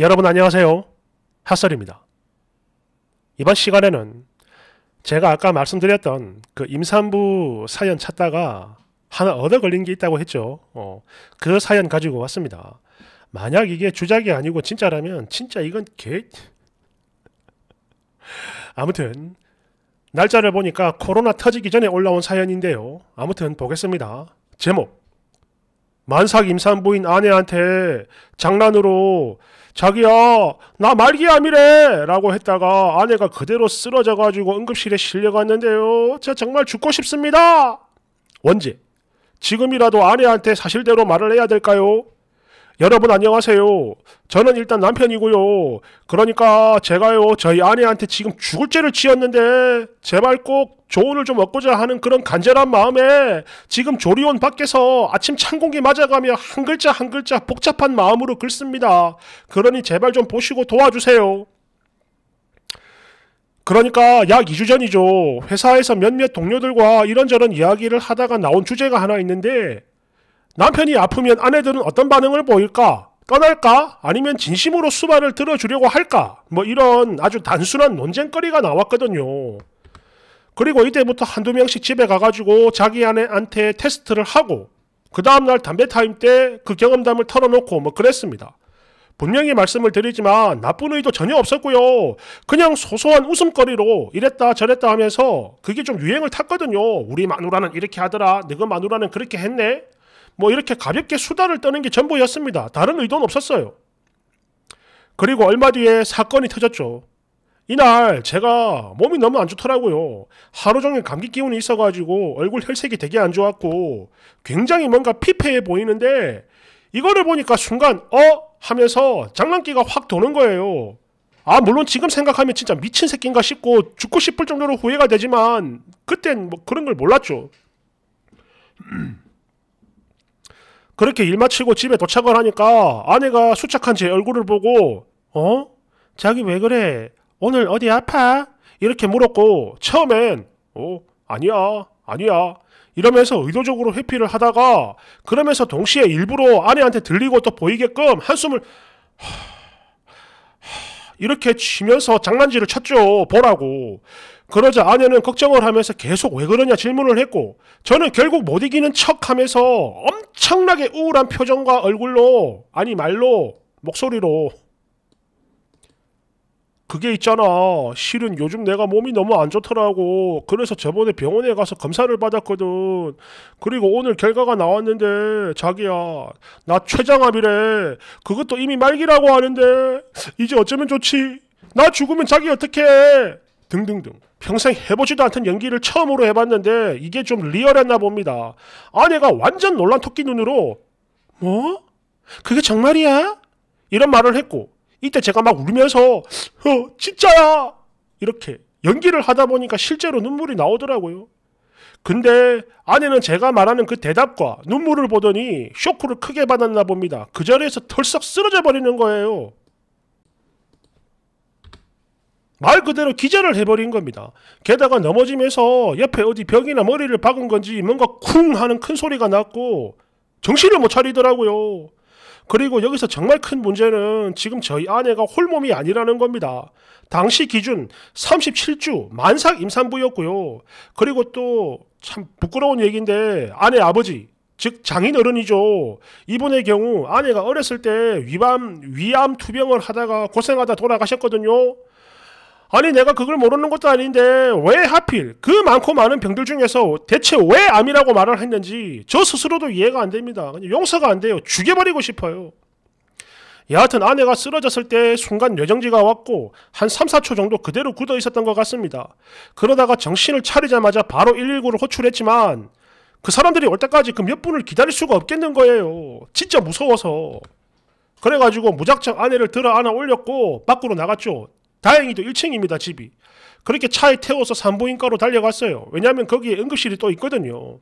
여러분 안녕하세요. 핫설입니다. 이번 시간에는 제가 아까 말씀드렸던 그 임산부 사연 찾다가 하나 얻어 걸린 게 있다고 했죠. 어, 그 사연 가지고 왔습니다. 만약 이게 주작이 아니고 진짜라면 진짜 이건 개... 아무튼 날짜를 보니까 코로나 터지기 전에 올라온 사연인데요. 아무튼 보겠습니다. 제목 만삭 임산부인 아내한테 장난으로 자기야 나 말기암이래 라고 했다가 아내가 그대로 쓰러져 가지고 응급실에 실려갔는데요 저 정말 죽고 싶습니다 언제 지금이라도 아내한테 사실대로 말을 해야 될까요 여러분 안녕하세요. 저는 일단 남편이고요. 그러니까 제가요 저희 아내한테 지금 죽을 죄를 지었는데 제발 꼭 조언을 좀 얻고자 하는 그런 간절한 마음에 지금 조리원 밖에서 아침 찬 공기 맞아가며 한 글자 한 글자 복잡한 마음으로 글씁니다. 그러니 제발 좀 보시고 도와주세요. 그러니까 약 2주 전이죠. 회사에서 몇몇 동료들과 이런저런 이야기를 하다가 나온 주제가 하나 있는데 남편이 아프면 아내들은 어떤 반응을 보일까? 떠날까? 아니면 진심으로 수발을 들어주려고 할까? 뭐 이런 아주 단순한 논쟁거리가 나왔거든요. 그리고 이때부터 한두 명씩 집에 가가지고 자기 아내한테 테스트를 하고 그 다음날 담배 타임 때 그 경험담을 털어놓고 뭐 그랬습니다. 분명히 말씀을 드리지만 나쁜 의도 전혀 없었고요. 그냥 소소한 웃음거리로 이랬다 저랬다 하면서 그게 좀 유행을 탔거든요. 우리 마누라는 이렇게 하더라. 너가 마누라는 그렇게 했네. 뭐 이렇게 가볍게 수다를 떠는 게 전부였습니다. 다른 의도는 없었어요. 그리고 얼마 뒤에 사건이 터졌죠. 이날 제가 몸이 너무 안 좋더라고요. 하루 종일 감기 기운이 있어가지고 얼굴 혈색이 되게 안 좋았고 굉장히 뭔가 피폐해 보이는데 이거를 보니까 순간 어? 하면서 장난기가 확 도는 거예요. 아 물론 지금 생각하면 진짜 미친 새끼인가 싶고 죽고 싶을 정도로 후회가 되지만 그땐 뭐 그런 걸 몰랐죠. 그렇게 일 마치고 집에 도착을 하니까 아내가 수척한 제 얼굴을 보고 어? 자기 왜 그래? 오늘 어디 아파? 이렇게 물었고 처음엔 어? 아니야 아니야 이러면서 의도적으로 회피를 하다가 그러면서 동시에 일부러 아내한테 들리고 또 보이게끔 한숨을 하... 하... 이렇게 쉬면서 장난질을 쳤죠. 보라고. 그러자 아내는 걱정을 하면서 계속 왜 그러냐 질문을 했고 저는 결국 못 이기는 척 하면서 엄청나게 우울한 표정과 얼굴로 아니 말로 목소리로 그게 있잖아. 실은 요즘 내가 몸이 너무 안 좋더라고. 그래서 저번에 병원에 가서 검사를 받았거든. 그리고 오늘 결과가 나왔는데, 자기야, 나 췌장암이래. 그것도 이미 말기라고 하는데, 이제 어쩌면 좋지? 나 죽으면 자기 어떻게 해? 등등등. 평생 해보지도 않던 연기를 처음으로 해봤는데 이게 좀 리얼했나 봅니다. 아내가 완전 놀란 토끼 눈으로 뭐? 그게 정말이야? 이런 말을 했고 이때 제가 막 울면서 어 진짜야 이렇게 연기를 하다 보니까 실제로 눈물이 나오더라고요. 근데 아내는 제가 말하는 그 대답과 눈물을 보더니 쇼크를 크게 받았나 봅니다. 그 자리에서 털썩 쓰러져 버리는 거예요. 말 그대로 기절을 해버린 겁니다. 게다가 넘어지면서 옆에 어디 벽이나 머리를 박은 건지 뭔가 쿵 하는 큰 소리가 났고 정신을 못 차리더라고요. 그리고 여기서 정말 큰 문제는 지금 저희 아내가 홀몸이 아니라는 겁니다. 당시 기준 37주 만삭 임산부였고요. 그리고 또 참 부끄러운 얘기인데 아내 아버지 즉 장인 어른이죠. 이분의 경우 아내가 어렸을 때 위암 위암 투병을 하다가 고생하다 돌아가셨거든요. 아니 내가 그걸 모르는 것도 아닌데 왜 하필 그 많고 많은 병들 중에서 대체 왜 암이라고 말을 했는지 저 스스로도 이해가 안 됩니다. 그냥 용서가 안 돼요. 죽여버리고 싶어요. 여하튼 아내가 쓰러졌을 때 순간 뇌정지가 왔고 한 3, 4초 정도 그대로 굳어 있었던 것 같습니다. 그러다가 정신을 차리자마자 바로 119를 호출했지만 그 사람들이 올 때까지 그 몇 분을 기다릴 수가 없겠는 거예요. 진짜 무서워서. 그래가지고 무작정 아내를 들어 안아 올렸고 밖으로 나갔죠. 다행히도 1층입니다, 집이. 그렇게 차에 태워서 산부인과로 달려갔어요. 왜냐하면 거기에 응급실이 또 있거든요.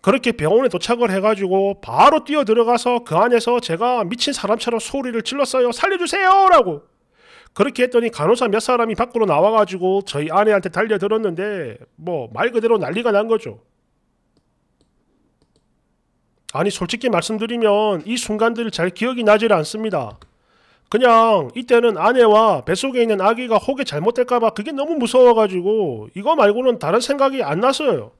그렇게 병원에 도착을 해가지고 바로 뛰어 들어가서 그 안에서 제가 미친 사람처럼 소리를 질렀어요. 살려주세요! 라고. 그렇게 했더니 간호사 몇 사람이 밖으로 나와가지고 저희 아내한테 달려들었는데 뭐 말 그대로 난리가 난 거죠. 아니 솔직히 말씀드리면 이 순간들을 잘 기억이 나질 않습니다. 그냥 이때는 아내와 뱃속에 있는 아기가 혹에 잘못될까봐 그게 너무 무서워가지고 이거 말고는 다른 생각이 안 났어요.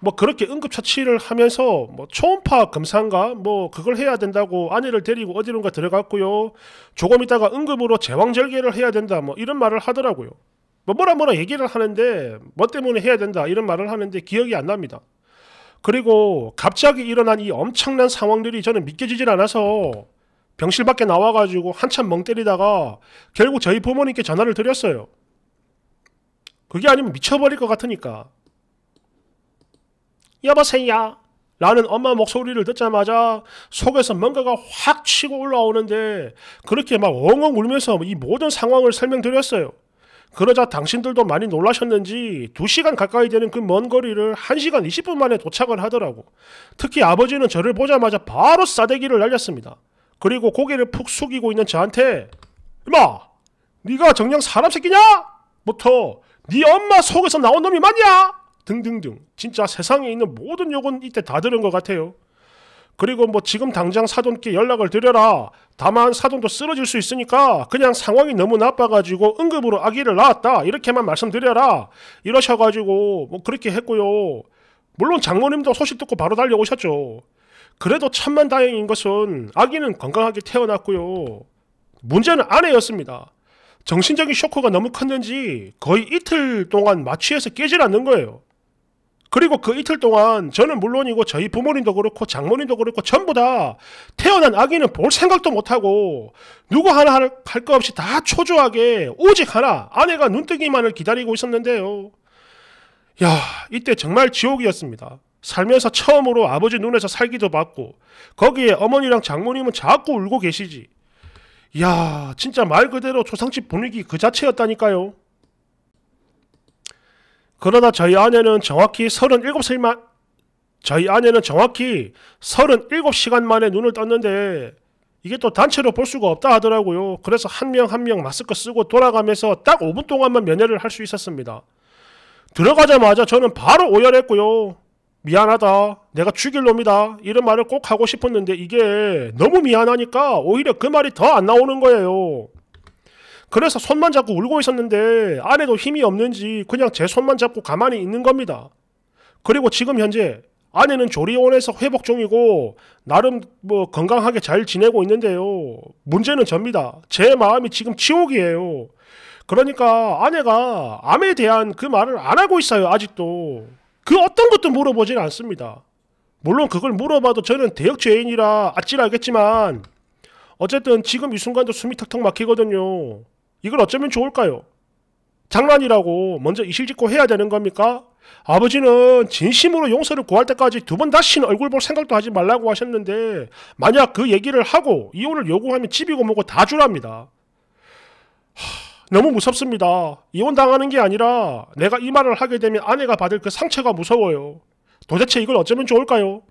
뭐 그렇게 응급처치를 하면서 뭐 초음파 검사인가 뭐 그걸 해야 된다고 아내를 데리고 어디론가 들어갔고요. 조금 있다가 응급으로 제왕절개를 해야 된다 뭐 이런 말을 하더라고요. 뭐 뭐라 뭐라 얘기를 하는데 뭐 때문에 해야 된다 이런 말을 하는데 기억이 안 납니다. 그리고 갑자기 일어난 이 엄청난 상황들이 저는 믿겨지질 않아서 병실 밖에 나와가지고 한참 멍 때리다가 결국 저희 부모님께 전화를 드렸어요. 그게 아니면 미쳐버릴 것 같으니까. 여보세요? 라는 엄마 목소리를 듣자마자 속에서 뭔가가 확 치고 올라오는데 그렇게 막 엉엉 울면서 이 모든 상황을 설명드렸어요. 그러자 당신들도 많이 놀라셨는지 2시간 가까이 되는 그 먼 거리를 1시간 20분 만에 도착을 하더라고. 특히 아버지는 저를 보자마자 바로 싸대기를 날렸습니다. 그리고 고개를 푹 숙이고 있는 저한테 임마 네가 정녕 사람 새끼냐? 부터 네 엄마 속에서 나온 놈이 맞냐? 등등등 진짜 세상에 있는 모든 욕은 이때 다 들은 것 같아요. 그리고 뭐 지금 당장 사돈께 연락을 드려라. 다만 사돈도 쓰러질 수 있으니까 그냥 상황이 너무 나빠가지고 응급으로 아기를 낳았다. 이렇게만 말씀드려라. 이러셔가지고 뭐 그렇게 했고요. 물론 장모님도 소식 듣고 바로 달려오셨죠. 그래도 천만 다행인 것은 아기는 건강하게 태어났고요. 문제는 아내였습니다. 정신적인 쇼크가 너무 컸는지 거의 이틀 동안 마취해서 깨질 않는 거예요. 그리고 그 이틀 동안 저는 물론이고 저희 부모님도 그렇고 장모님도 그렇고 전부 다 태어난 아기는 볼 생각도 못하고 누구 하나 할 것 없이 다 초조하게 오직 하나 아내가 눈뜨기만을 기다리고 있었는데요. 야, 이때 정말 지옥이었습니다. 살면서 처음으로 아버지 눈에서 살기도 받고 거기에 어머니랑 장모님은 자꾸 울고 계시지. 야 진짜 말 그대로 초상집 분위기 그 자체였다니까요. 그러나 저희 아내는 정확히 37살만 저희 아내는 정확히 37시간 만에 눈을 떴는데 이게 또 단체로 볼 수가 없다 하더라고요. 그래서 한 명 한 명 마스크 쓰고 돌아가면서 딱 5분 동안만 면회를 할 수 있었습니다. 들어가자마자 저는 바로 오열했고요. 미안하다. 내가 죽일 놈이다. 이런 말을 꼭 하고 싶었는데 이게 너무 미안하니까 오히려 그 말이 더 안 나오는 거예요. 그래서 손만 잡고 울고 있었는데 아내도 힘이 없는지 그냥 제 손만 잡고 가만히 있는 겁니다. 그리고 지금 현재 아내는 조리원에서 회복 중이고 나름 뭐 건강하게 잘 지내고 있는데요. 문제는 접니다. 제 마음이 지금 지옥이에요 그러니까 아내가 암에 대한 그 말을 안 하고 있어요. 아직도. 그 어떤 것도 물어보진 않습니다. 물론 그걸 물어봐도 저는 대역 죄인이라 아찔하겠지만 어쨌든 지금 이 순간도 숨이 턱턱 막히거든요. 이걸 어쩌면 좋을까요? 장난이라고 먼저 이실직고 해야 되는 겁니까? 아버지는 진심으로 용서를 구할 때까지 두 번 다시는 얼굴 볼 생각도 하지 말라고 하셨는데 만약 그 얘기를 하고 이혼을 요구하면 집이고 뭐고 다 주랍니다. 하... 너무 무섭습니다. 이혼당하는 게 아니라 내가 이 말을 하게 되면 아내가 받을 그 상처가 무서워요. 도대체 이걸 어쩌면 좋을까요?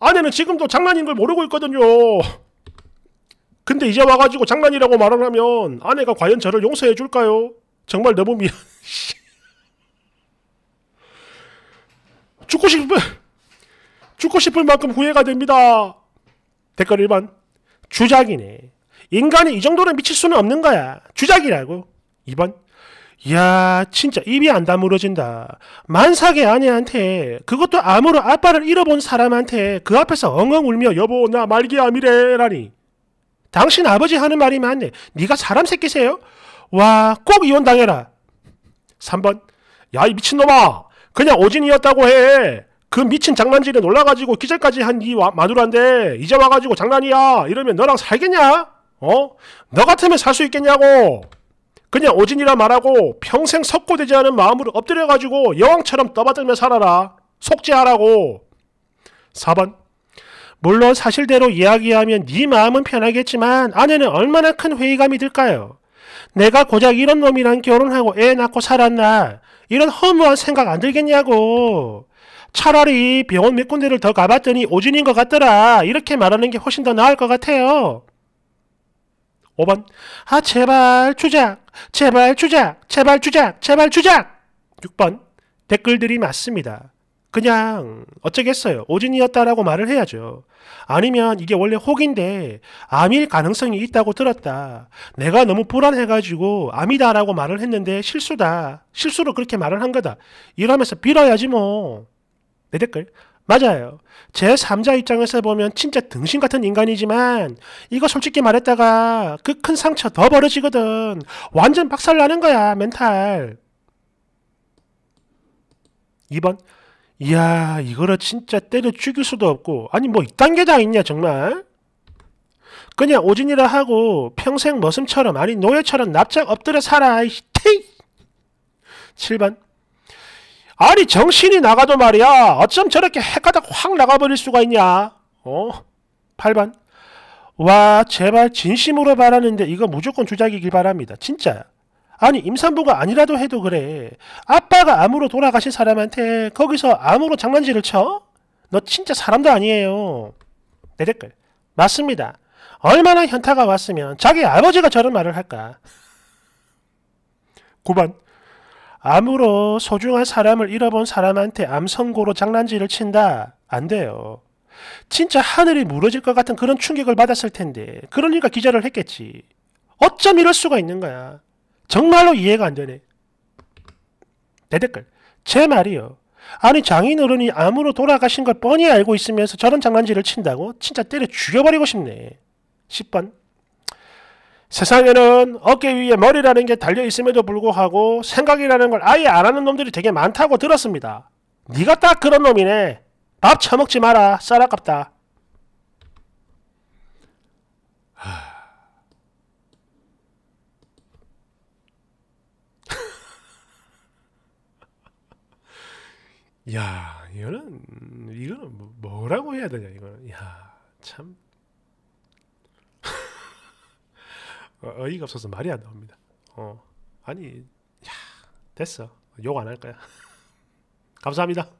아내는 지금도 장난인 걸 모르고 있거든요. 근데 이제 와가지고 장난이라고 말을 하면 아내가 과연 저를 용서해 줄까요? 정말 너무 미안. 죽고 싶을 죽고 싶을 만큼 후회가 됩니다. 댓글 1번 주작이네. 인간이 이 정도로 미칠 수는 없는 거야. 주작이라고. 2번. 야 진짜 입이 안 다물어진다. 만삭의 아내한테, 그것도 암으로 아빠를 잃어본 사람한테 그 앞에서 엉엉 울며 여보, 나 말기암이래라니. 당신 아버지 하는 말이 맞네. 네가 사람 새끼세요? 와, 꼭 이혼당해라. 3번. 야, 이 미친놈아. 그냥 오진이었다고 해. 그 미친 장난질에 놀라가지고 기절까지 한 이 마누라인데 이제 와가지고 장난이야. 이러면 너랑 살겠냐? 어? 너 같으면 살 수 있겠냐고. 그냥 오진이라 말하고 평생 석고되지 않은 마음으로 엎드려가지고 여왕처럼 떠받들며 살아라. 속죄하라고. 4번 물론 사실대로 이야기하면 네 마음은 편하겠지만 아내는 얼마나 큰 회의감이 들까요? 내가 고작 이런 놈이랑 결혼하고 애 낳고 살았나 이런 허무한 생각 안 들겠냐고 차라리 병원 몇 군데를 더 가봤더니 오진인 것 같더라 이렇게 말하는 게 훨씬 더 나을 것 같아요 5번 아 제발 주작 제발 주작 제발 주작 제발 주작 6번 댓글들이 맞습니다. 그냥 어쩌겠어요. 오진이었다라고 말을 해야죠. 아니면 이게 원래 혹인데 암일 가능성이 있다고 들었다. 내가 너무 불안해가지고 암이다라고 말을 했는데 실수다. 실수로 그렇게 말을 한 거다. 이러면서 빌어야지 뭐. 내 댓글 맞아요. 제3자 입장에서 보면 진짜 등신 같은 인간이지만 이거 솔직히 말했다가 그 큰 상처 더 벌어지거든. 완전 박살 나는 거야, 멘탈. 2번. 이야, 이거를 진짜 때려 죽일 수도 없고. 아니, 뭐 이딴 게 다 있냐, 정말? 그냥 오진이라 하고 평생 머슴처럼, 아니, 노예처럼 납작 엎드려 살아, 이 티! 7번. 아니 정신이 나가도 말이야 어쩜 저렇게 해가닥 확 나가버릴 수가 있냐 어? 8번 와 제발 진심으로 바라는데 이거 무조건 조작이길 바랍니다 진짜 아니 임산부가 아니라도 해도 그래 아빠가 암으로 돌아가신 사람한테 거기서 암으로 장난질을 쳐? 너 진짜 사람도 아니에요 내 댓글 맞습니다 얼마나 현타가 왔으면 자기 아버지가 저런 말을 할까 9번 암으로 소중한 사람을 잃어본 사람한테 암성고로 장난질을 친다? 안 돼요. 진짜 하늘이 무너질 것 같은 그런 충격을 받았을 텐데 그러니까 기절을 했겠지. 어쩜 이럴 수가 있는 거야. 정말로 이해가 안 되네. 내 댓글. 제 말이요. 아니 장인어른이 암으로 돌아가신 걸 뻔히 알고 있으면서 저런 장난질을 친다고? 진짜 때려 죽여버리고 싶네. 10번. 세상에는 어깨 위에 머리라는 게 달려 있음에도 불구하고 생각이라는 걸 아예 안 하는 놈들이 되게 많다고 들었습니다. 네가 딱 그런 놈이네. 밥 처먹지 마라. 쌀 아깝다. 야, 이거는 이거는 뭐, 뭐라고 해야 되냐 이거는. 야, 참. 어, 이가 없어서 말이 안 나옵니다. 어 아니 야 됐어 욕 안 할 거야. 감사합니다.